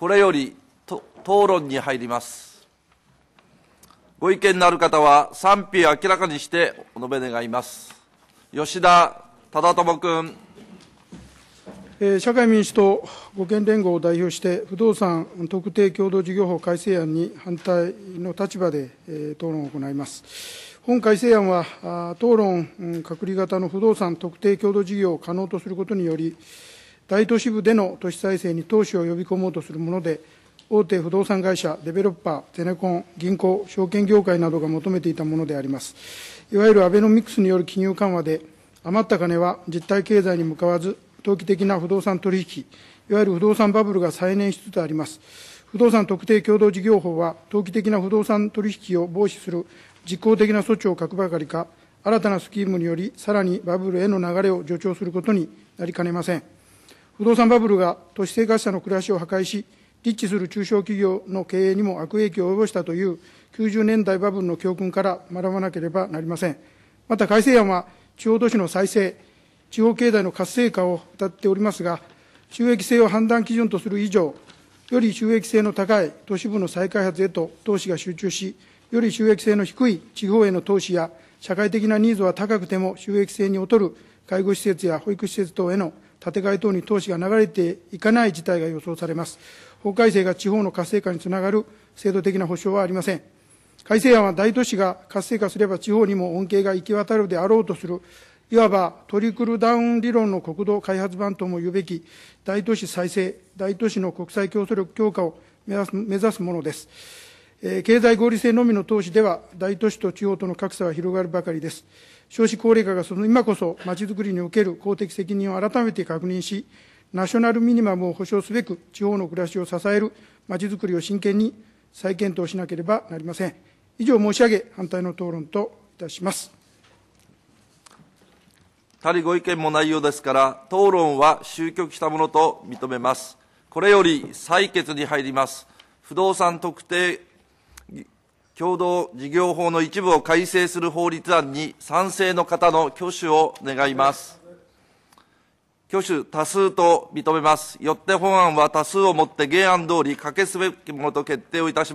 これより討論に入りますご意見のある方は賛否を明らかにしてお述べ願います吉田忠智君社会民主党護憲連合を代表して、不動産特定共同事業法改正案に反対の立場で、えー、討論を行います。本改正案は、討論、隔離型の不動産特定共同事業を可能とすることにより、大都市部での都市再生に投資を呼び込もうとするもので、大手不動産会社、デベロッパー、ゼネコン、銀行、証券業界などが求めていたものであります。いわゆるアベノミクスによる金融緩和で、余った金は実体経済に向かわず、投機的な不動産取引、いわゆる不動産バブルが再燃しつつあります。不動産特定共同事業法は、投機的な不動産取引を防止する実効的な措置を書くばかりか、新たなスキームにより、さらにバブルへの流れを助長することになりかねません。不動産バブルが都市生活者の暮らしを破壊し、立地する中小企業の経営にも悪影響を及ぼしたという90年代バブルの教訓から学ばなければなりません。また改正案は地方都市の再生、地方経済の活性化をうたっておりますが、収益性を判断基準とする以上、より収益性の高い都市部の再開発へと投資が集中し、より収益性の低い地方への投資や、社会的なニーズは高くても収益性に劣る介護施設や保育施設等への建て替え等に投資が流れていかない事態が予想されます。法改正が地方の活性化につながる制度的な保障はありません。改正案は大都市が活性化すれば地方にも恩恵が行き渡るであろうとする、いわばトリクルダウン理論の国土開発版とも言うべき、大都市再生、大都市の国際競争力強化を目指すものです。経済合理性のみの投資では、大都市と地方との格差は広がるばかりです。少子高齢化がその今こそ、まちづくりにおける公的責任を改めて確認し、ナショナルミニマムを保障すべく、地方の暮らしを支えるまちづくりを真剣に再検討しなければなりません。以上申し上げ、反対の討論といたします。他にご意見も内容ですから、討論は終局したものと認めます。これより採決に入ります。不動産特定共同事業法の一部を改正する法律案に賛成の方の挙手を願います。挙手多数と認めます。よって本案は多数をもって原案通り可決すべきものと決定をいたします。